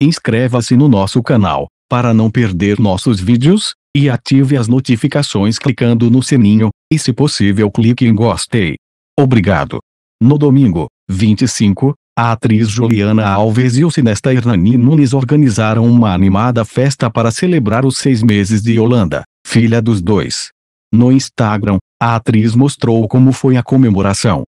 Inscreva-se no nosso canal, para não perder nossos vídeos, e ative as notificações clicando no sininho, e se possível clique em gostei. Obrigado. No domingo, 25, a atriz Juliana Alves e o cinesta Hernani Nunes organizaram uma animada festa para celebrar os seis meses de Yolanda, filha dos dois. No Instagram, a atriz mostrou como foi a comemoração.